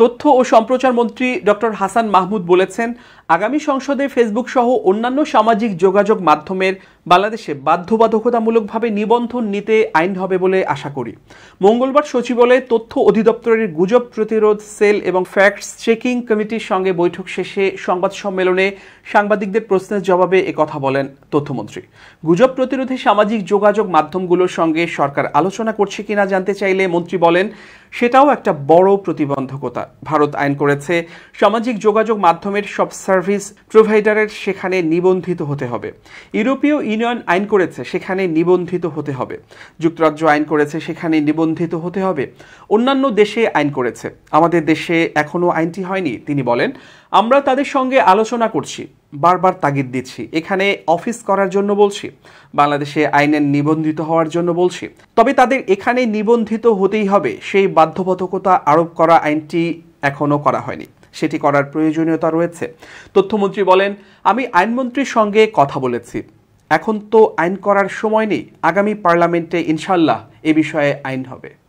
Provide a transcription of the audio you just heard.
তথ্য ও সম্প্রচার মন্ত্রী ডক্টর হাসান মাহমুদ বলেছেন আগামী সংসদে ফেসবুক সহ অন্যান্য সামাজিক যোগাযোগ মাধ্যমের বাংলাদেশে বাধ্যবাধকতামূলকভাবে নিবন্ধন নিতে আইন হবে বলে আশা করি মঙ্গলবার সচিবালয়ে তথ্য অধিদপ্তরের গুজব প্রতিরোধ সেল এবং ফ্যাক্টস চেকিং কমিটির সঙ্গে বৈঠক শেষে সংবাদ সম্মেলনে সাংবাদিকদের প্রশ্নের জবাবে কথা বলেন তথ্যমন্ত্রী গুজব প্রতিরোধে সামাজিক যোগাযোগ মাধ্যমগুলোর সঙ্গে সরকার আলোচনা করছে কিনা জানতে চাইলে মন্ত্রী বলেন সেটাও একটা বড় প্রতিবন্ধকতা ভারত আইন করেছে সামাজিক যোগাযোগ মাধ্যমের সব সার্ভিস প্রোভাইডারের সেখানে নিবন্ধিত হতে হবে ইউরোপীয় ইউনিয়ন আইন করেছে সেখানে নিবন্ধিত হতে হবে যুক্তরাজ্য আইন করেছে সেখানে নিবন্ধিত হতে হবে অন্যান্য দেশে আইন করেছে আমাদের দেশে এখনও আইনটি হয়নি তিনি বলেন আমরা তাদের সঙ্গে আলোচনা করছি বারবার তাগিদ দিচ্ছি এখানে অফিস করার জন্য বলছি বাংলাদেশে আইনের নিবন্ধিত হওয়ার জন্য বলছি তবে তাদের এখানে নিবন্ধিত হতেই হবে সেই বাধ্যবাধকতা আরোপ করা আইনটি এখনও করা হয়নি সেটি করার প্রয়োজনীয়তা রয়েছে তথ্যমন্ত্রী বলেন আমি আইনমন্ত্রীর সঙ্গে কথা বলেছি এখন তো আইন করার সময় নেই আগামী পার্লামেন্টে ইনশাল্লাহ এ বিষয়ে আইন হবে